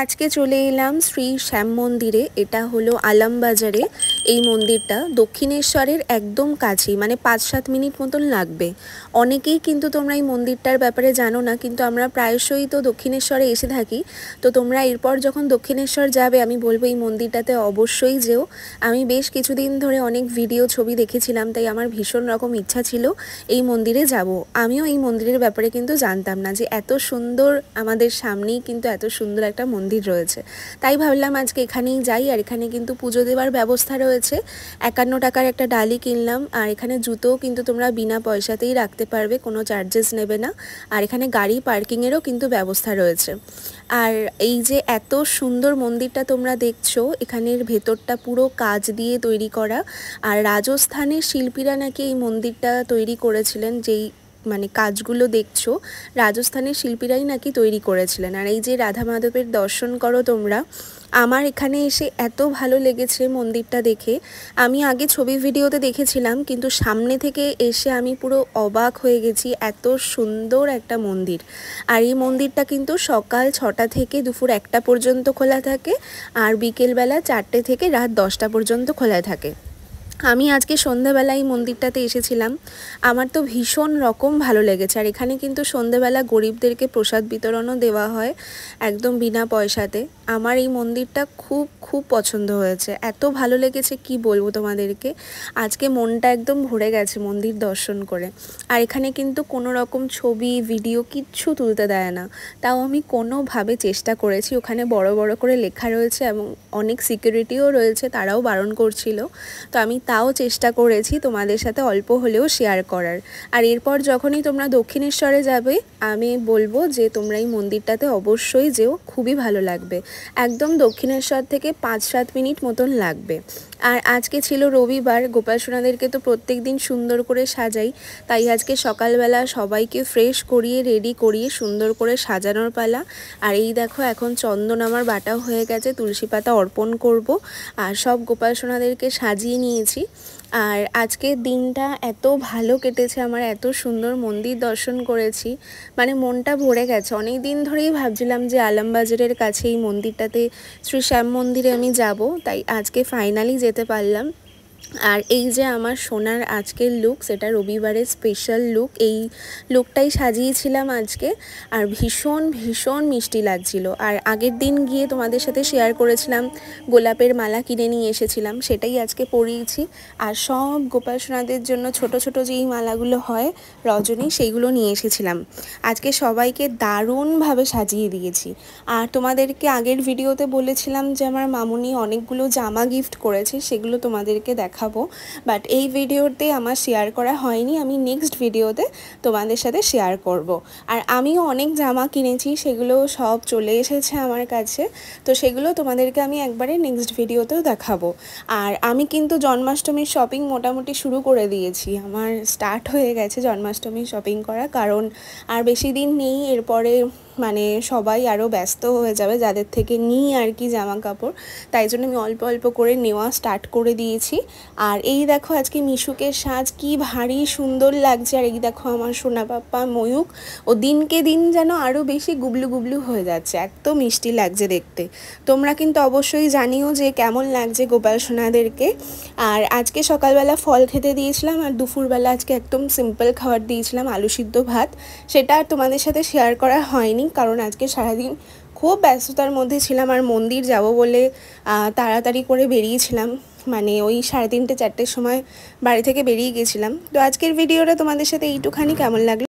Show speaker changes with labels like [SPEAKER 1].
[SPEAKER 1] আজকে চলে এলাম শ্রী শ্যাম মন্দিরে এটা হলো আলামবাজারে এই মন্দিরটা দক্ষিণেশ্বরের একদম কাছেই মানে পাঁচ সাত মিনিট মতন লাগবে অনেকেই কিন্তু তোমরা এই মন্দিরটার ব্যাপারে জানো না কিন্তু আমরা প্রায়শই তো দক্ষিণেশ্বরে এসে থাকি তো তোমরা এরপর যখন দক্ষিণেশ্বর যাবে আমি বলবো এই মন্দিরটাতে অবশ্যই যেও আমি বেশ কিছুদিন ধরে অনেক ভিডিও ছবি দেখেছিলাম তাই আমার ভীষণ রকম ইচ্ছা ছিল এই মন্দিরে যাব আমিও এই মন্দিরের ব্যাপারে কিন্তু জানতাম না যে এত সুন্দর আমাদের সামনেই কিন্তু এত সুন্দর একটা মন্দির রয়েছে তাই ভাবলাম আজকে এখানেই যাই আর এখানে কিন্তু পুজো দেওয়ার ব্যবস্থা রয়েছে রয়েছে একান্ন টাকার একটা ডালি কিনলাম আর এখানে জুতোও কিন্তু তোমরা বিনা পয়সাতেই রাখতে পারবে কোনো চার্জেস নেবে না আর এখানে গাড়ি পার্কিংয়েরও কিন্তু ব্যবস্থা রয়েছে আর এই যে এত সুন্দর মন্দিরটা তোমরা দেখছো এখানের ভেতরটা পুরো কাজ দিয়ে তৈরি করা আর রাজস্থানের শিল্পীরা নাকি এই মন্দিরটা তৈরি করেছিলেন যেই মানে কাজগুলো দেখছো রাজস্থানের শিল্পীরাই নাকি তৈরি করেছিলেন আর এই যে রাধা মাধবের দর্শন করো তোমরা আমার এখানে এসে এত ভালো লেগেছে মন্দিরটা দেখে আমি আগে ছবি ভিডিওতে দেখেছিলাম কিন্তু সামনে থেকে এসে আমি পুরো অবাক হয়ে গেছি এত সুন্দর একটা মন্দির আর এই মন্দিরটা কিন্তু সকাল ছটা থেকে দুপুর একটা পর্যন্ত খোলা থাকে আর বিকেলবেলা চারটে থেকে রাত দশটা পর্যন্ত খোলা থাকে আমি আজকে সন্ধেবেলা এই মন্দিরটাতে এসেছিলাম আমার তো ভীষণ রকম ভালো লেগেছে আর এখানে কিন্তু সন্ধেবেলা গরিবদেরকে প্রসাদ বিতরণও দেওয়া হয় একদম বিনা পয়সাতে আমার এই মন্দিরটা খুব খুব পছন্দ হয়েছে এত ভালো লেগেছে কি বলবো তোমাদেরকে আজকে মনটা একদম ভরে গেছে মন্দির দর্শন করে আর এখানে কিন্তু কোনো রকম ছবি ভিডিও কিচ্ছু তুলতে দেয় না তাও আমি কোনোভাবে চেষ্টা করেছি ওখানে বড় বড় করে লেখা রয়েছে এবং অনেক সিকিউরিটিও রয়েছে তারাও বারণ করছিল তো আমি তাও চেষ্টা করেছি তোমাদের সাথে অল্প হলেও শেয়ার করার আর এরপর যখনই তোমরা দক্ষিণেশ্বরে যাবে আমি বলবো যে তোমরা এই মন্দিরটাতে অবশ্যই যেও খুবই ভালো লাগবে একদম দক্ষিণেশ্বর থেকে পাঁচ সাত মিনিট মতন লাগবে আর আজকে ছিল রবিবার গোপাল সোনাদেরকে তো প্রত্যেক দিন সুন্দর করে সাজাই তাই আজকে সকালবেলা সবাইকে ফ্রেশ করিয়ে রেডি করিয়ে সুন্দর করে সাজানোর পালা আর এই দেখো এখন চন্দন আমার বাটা হয়ে গেছে তুলসী পাতা অর্পণ করব আর সব গোপাল সোনাদেরকে সাজিয়ে নিয়েছি নিয়েছি আর আজকে দিনটা এত ভালো কেটেছে আমার এত সুন্দর মন্দির দর্শন করেছি মানে মনটা ভরে গেছে অনেক দিন ধরেই ভাবছিলাম যে আলমবাজারের কাছে এই মন্দিরটাতে শ্রী শ্যাম মন্দিরে আমি যাব তাই আজকে ফাইনালি যেতে পারলাম আর এই যে আমার সোনার আজকের লুক সেটা রবিবারের স্পেশাল লুক এই লুকটাই সাজিয়েছিলাম আজকে আর ভীষণ ভীষণ মিষ্টি লাগছিল আর আগের দিন গিয়ে তোমাদের সাথে শেয়ার করেছিলাম গোলাপের মালা কিনে নিয়ে এসেছিলাম সেটাই আজকে পরিয়েছি আর সব গোপাল সোনাদের জন্য ছোট ছোট যেই মালাগুলো হয় রজনী সেইগুলো নিয়ে এসেছিলাম আজকে সবাইকে দারুণভাবে সাজিয়ে দিয়েছি আর তোমাদেরকে আগের ভিডিওতে বলেছিলাম যে আমার মামুনি অনেকগুলো জামা গিফট করেছে সেগুলো তোমাদেরকে দেখা দেখাবো বাট এই ভিডিওতে আমার শেয়ার করা হয়নি আমি নেক্সট ভিডিওতে তোমাদের সাথে শেয়ার করব। আর আমিও অনেক জামা কিনেছি সেগুলো সব চলে এসেছে আমার কাছে তো সেগুলো তোমাদেরকে আমি একবারে নেক্সট ভিডিওতেও দেখাবো আর আমি কিন্তু জন্মাষ্টমীর শপিং মোটামুটি শুরু করে দিয়েছি আমার স্টার্ট হয়ে গেছে জন্মাষ্টমীর শপিং করা কারণ আর বেশি দিন নেই এরপরে মানে সবাই আরও ব্যস্ত হয়ে যাবে যাদের থেকে নিই আর কি জামা কাপড় তাই জন্য আমি অল্প অল্প করে নেওয়া স্টার্ট করে দিয়েছি আর এই দেখো আজকে মিশুকের সাজ কি ভারী সুন্দর লাগছে আর এই দেখো আমার সোনা পাপ্পা ময়ূক ও দিনকে দিন যেন আরও বেশি গুবলু গুবলু হয়ে যাচ্ছে এত মিষ্টি লাগছে দেখতে তোমরা কিন্তু অবশ্যই জানিও যে কেমন লাগছে গোপাল সোনাদেরকে আর আজকে সকালবেলা ফল খেতে দিয়েছিলাম আর দুপুরবেলা আজকে একদম সিম্পল খাবার দিয়েছিলাম আলু সিদ্ধ ভাত সেটা আর তোমাদের সাথে শেয়ার করা হয়নি মর্নিং কারণ আজকে সারাদিন খুব ব্যস্ততার মধ্যে ছিলাম আর মন্দির যাব বলে তাড়াতাড়ি করে বেরিয়েছিলাম মানে ওই সাড়ে তিনটে চারটের সময় বাড়ি থেকে বেরিয়ে গেছিলাম তো আজকের ভিডিওটা তোমাদের সাথে এইটুখানি কেমন লাগলো